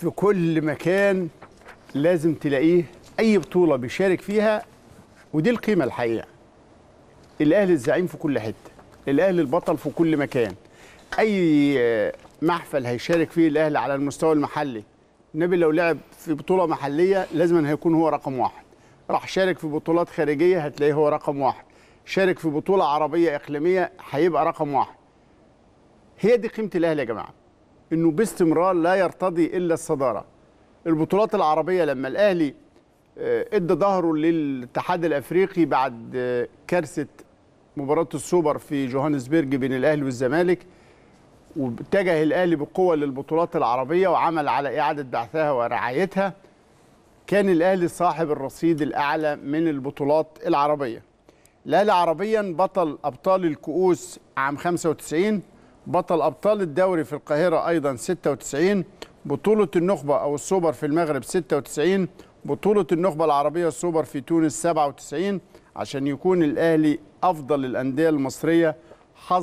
في كل مكان لازم تلاقيه اي بطوله بيشارك فيها ودي القيمه الحقيقه الاهلي الزعيم في كل حته الاهلي البطل في كل مكان اي محفل هيشارك فيه الاهلي على المستوى المحلي النبي لو لعب في بطوله محليه لازما هيكون هو رقم واحد راح شارك في بطولات خارجيه هتلاقيه هو رقم واحد شارك في بطوله عربيه اقليميه هيبقى رقم واحد هي دي قيمه الاهلي يا جماعه انه باستمرار لا يرتضي الا الصداره البطولات العربيه لما الاهلي آه، ادى ظهره للاتحاد الافريقي بعد آه، كارثه مباراه السوبر في جوهانسبرج بين الاهلي والزمالك واتجه الاهلي بقوه للبطولات العربيه وعمل على اعاده بعثها ورعايتها كان الاهلي صاحب الرصيد الاعلى من البطولات العربيه الاهلي عربيا بطل ابطال الكؤوس عام 95 بطل أبطال الدوري في القاهرة أيضا 96 بطولة النخبة أو السوبر في المغرب 96 بطولة النخبة العربية السوبر في تونس 97 عشان يكون الأهلي أفضل الأندية المصرية حظ